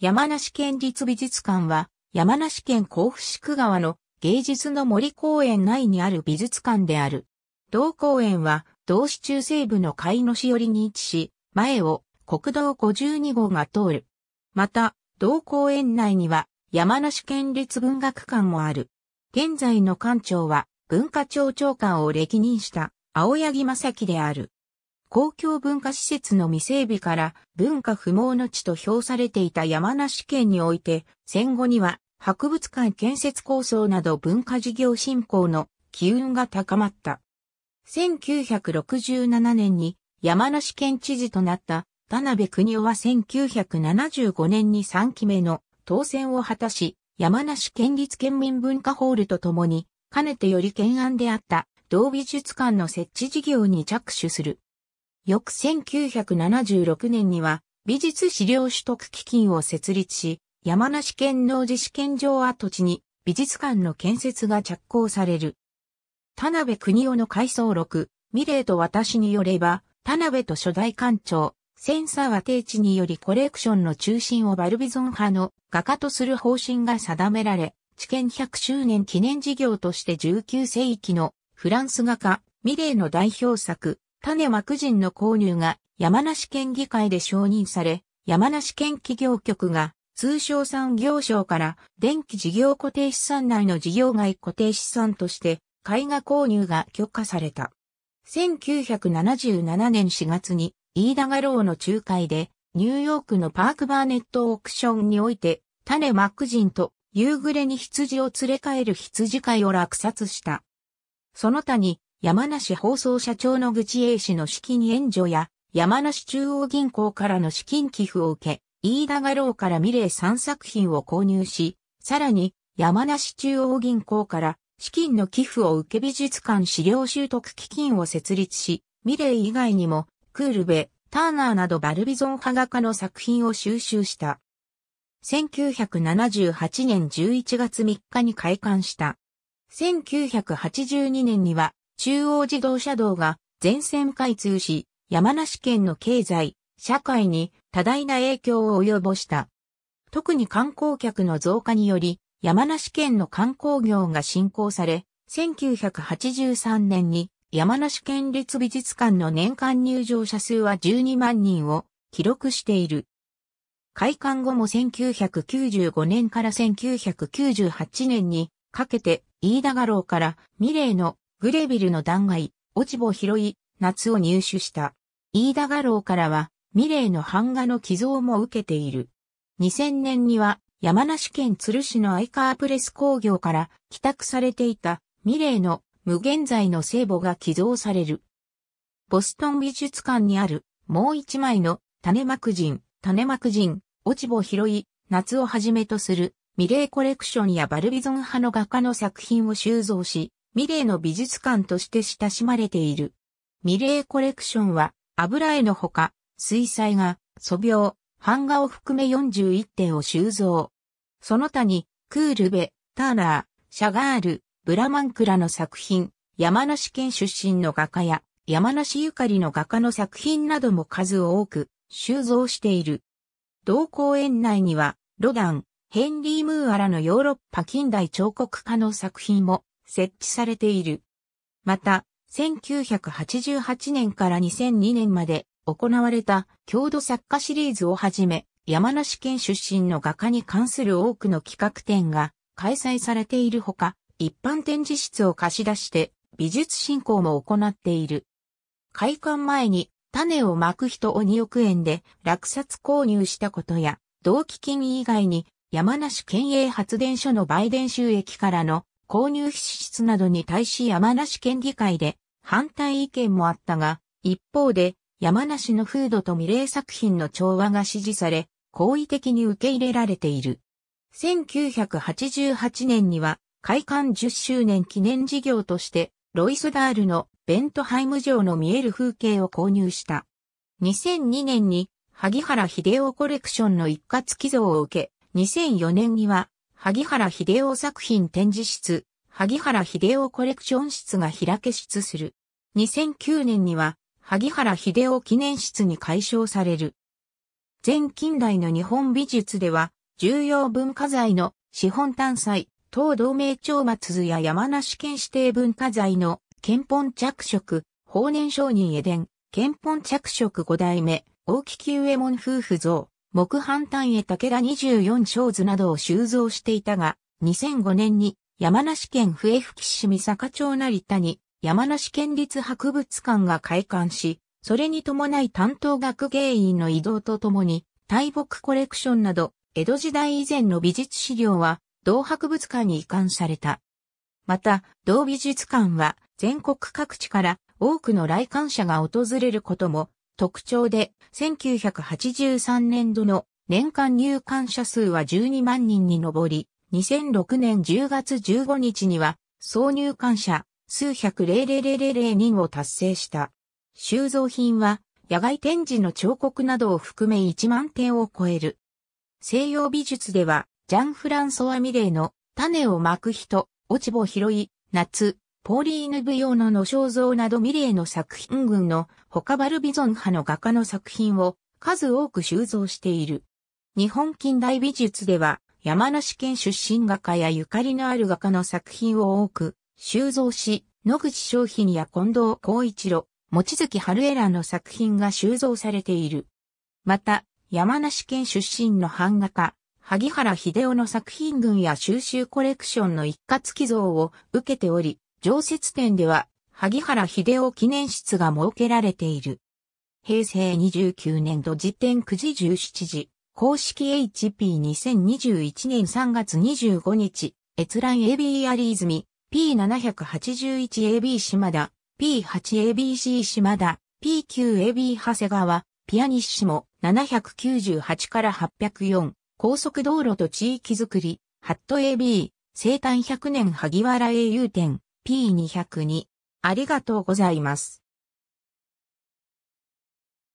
山梨県立美術館は、山梨県甲府市区川の芸術の森公園内にある美術館である。同公園は、同市中西部の貝の市寄りに位置し、前を国道52号が通る。また、同公園内には、山梨県立文学館もある。現在の館長は、文化庁長官を歴任した、青柳正樹である。公共文化施設の未整備から文化不毛の地と評されていた山梨県において、戦後には博物館建設構想など文化事業振興の機運が高まった。1967年に山梨県知事となった田辺邦夫は1975年に3期目の当選を果たし、山梨県立県民文化ホールとともに、かねてより懸案であった同美術館の設置事業に着手する。翌1976年には美術資料取得基金を設立し、山梨県農事試験場跡地に美術館の建設が着工される。田辺国夫の回想録、ミレーと私によれば、田辺と初代館長、センサー和定地によりコレクションの中心をバルビゾン派の画家とする方針が定められ、知見100周年記念事業として19世紀のフランス画家、ミレーの代表作、種膜人の購入が山梨県議会で承認され、山梨県企業局が通商産業省から電気事業固定資産内の事業外固定資産として絵画購入が許可された。1977年4月に飯田画廊の仲介でニューヨークのパークバーネットオークションにおいて種マ人と夕暮れに羊を連れ帰る羊飼いを落札した。その他に山梨放送社長の口英氏の資金援助や、山梨中央銀行からの資金寄付を受け、飯田画廊からミレー3作品を購入し、さらに山梨中央銀行から資金の寄付を受け美術館資料習得基金を設立し、ミレー以外にもクールベ、ターナーなどバルビゾン派画家の作品を収集した。1978年11月3日に開館した。1982年には中央自動車道が全線開通し、山梨県の経済、社会に多大な影響を及ぼした。特に観光客の増加により、山梨県の観光業が振興され、1983年に山梨県立美術館の年間入場者数は12万人を記録している。開館後も1995年から1998年にかけて飯田画廊からミレーのグレビルの断崖、落ち穂拾い、夏を入手した。飯田画廊からは、ミレーの版画の寄贈も受けている。2000年には、山梨県鶴市のアイカープレス工業から帰宅されていたミレーの無限在の聖母が寄贈される。ボストン美術館にあるもう一枚の種幕人、種幕人、落ち穂拾い、夏をはじめとするミレーコレクションやバルビゾン派の画家の作品を収蔵し、ミレーの美術館として親しまれている。ミレーコレクションは、油絵のほか、水彩画、素描、版画を含め41点を収蔵。その他に、クールベ、ターナー、シャガール、ブラマンクラの作品、山梨県出身の画家や、山梨ゆかりの画家の作品なども数多く収蔵している。同公園内には、ロダン、ヘンリー・ムーアらのヨーロッパ近代彫刻家の作品も設置されている。また、1988年から2002年まで行われた郷土作家シリーズをはじめ、山梨県出身の画家に関する多くの企画展が開催されているほか、一般展示室を貸し出して美術振興も行っている。開館前に種をまく人を2億円で落札購入したことや、同期金以外に山梨県営発電所の売電収益からの購入支出などに対し山梨県議会で反対意見もあったが、一方で山梨の風土と未例作品の調和が支持され、好意的に受け入れられている。1988年には開館10周年記念事業としてロイスダールのベントハイム城の見える風景を購入した。2002年に萩原秀夫コレクションの一括寄贈を受け、2004年には萩原秀夫作品展示室、萩原秀夫コレクション室が開け出する。2009年には、萩原秀夫記念室に改称される。前近代の日本美術では、重要文化財の資本単祭、東同盟町松や山梨県指定文化財の憲本着色、法年商人江伝、憲本着色五代目、大木久右衛門夫婦像、木版単へ竹田24小図などを収蔵していたが、2005年に山梨県笛吹市三坂町成田に山梨県立博物館が開館し、それに伴い担当学芸員の移動とともに、大木コレクションなど、江戸時代以前の美術資料は、同博物館に移管された。また、同美術館は、全国各地から多くの来館者が訪れることも特徴で、1983年度の年間入館者数は12万人に上り、2006年10月15日には、総入館者数百000人を達成した。収蔵品は、野外展示の彫刻などを含め1万点を超える。西洋美術では、ジャン・フランソワ・ミレーの種をまく人、落ち穂拾い、夏、ポーリーヌ・ブヨーノの肖像などミレーの作品群の他バルビゾン派の画家の作品を数多く収蔵している。日本近代美術では山梨県出身画家やゆかりのある画家の作品を多く収蔵し、野口商品や近藤光一郎、望月春江らの作品が収蔵されている。また、山梨県出身の版画家、萩原秀夫の作品群や収集コレクションの一括寄贈を受けており、常設展では、萩原秀夫記念室が設けられている。平成29年度時点9時17時、公式 HP2021 年3月25日、閲覧 AB 有泉、P781AB 島田、P8ABC 島田、P9AB 長谷川、ピアニッシモ798から804、高速道路と地域づくり、ハット AB、生誕100年萩原英雄展、P202。ありがとうございます。